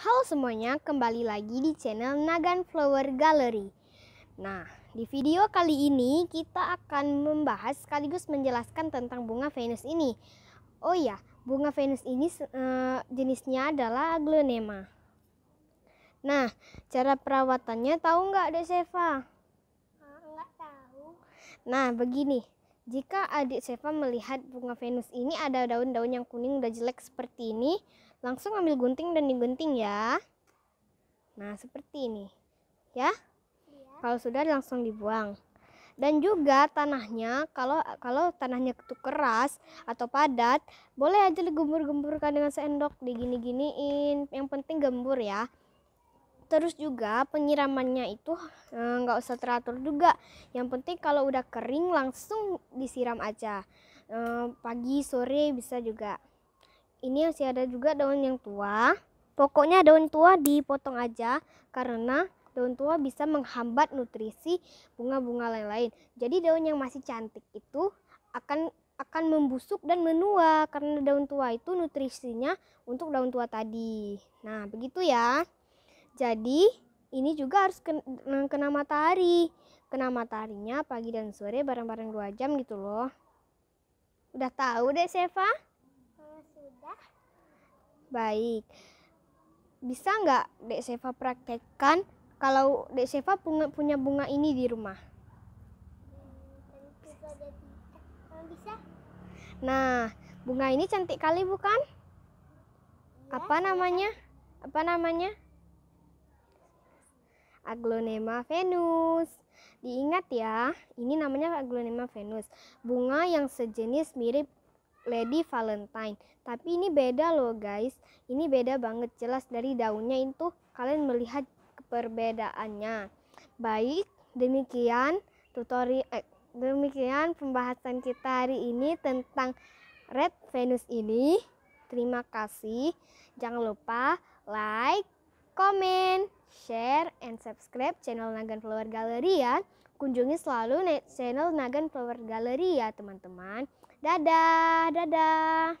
Halo semuanya, kembali lagi di channel Nagan Flower Gallery. Nah, di video kali ini kita akan membahas sekaligus menjelaskan tentang bunga Venus ini. Oh ya bunga Venus ini e, jenisnya adalah aglonema. Nah, cara perawatannya tahu nggak Dek Seva? Nggak tahu. Nah, begini. Jika adik Seva melihat bunga Venus ini ada daun-daun yang kuning udah jelek seperti ini, Langsung ambil gunting dan digunting ya. Nah, seperti ini. Ya. Iya. Kalau sudah langsung dibuang. Dan juga tanahnya kalau kalau tanahnya itu keras atau padat, boleh aja digembur-gemburkan dengan sendok, digini-giniin. Yang penting gembur ya terus juga penyiramannya itu eh, nggak eh, usah teratur juga yang penting kalau udah kering langsung disiram aja eh, pagi sore bisa juga ini masih ada juga daun yang tua. Pokoknya daun tua dipotong aja karena daun tua bisa menghambat nutrisi bunga-bunga lain-lain. Jadi daun yang masih cantik itu akan akan membusuk dan menua karena daun tua itu nutrisinya untuk daun tua tadi. Nah, begitu ya. Jadi, ini juga harus kena, nah, kena matahari. Kena mataharinya pagi dan sore bareng-bareng dua jam gitu loh. Udah tahu deh, Seva? Sudah. Baik. Bisa nggak Dek Seva praktekkan kalau Dek Seva punya, punya bunga ini di rumah? Bisa. Nah, bunga ini cantik kali bukan? Iya, Apa namanya? Apa namanya? Aglonema venus. Diingat ya, ini namanya aglonema venus. Bunga yang sejenis mirip Lady Valentine. Tapi ini beda loh guys. Ini beda banget jelas dari daunnya itu kalian melihat perbedaannya. Baik, demikian tutorial eh, demikian pembahasan kita hari ini tentang Red Venus ini. Terima kasih. Jangan lupa like, comment, share, and subscribe channel Nagan Flower Gallery ya. Kunjungi selalu channel Nagan Flower Gallery ya teman-teman. Dadah, dadah.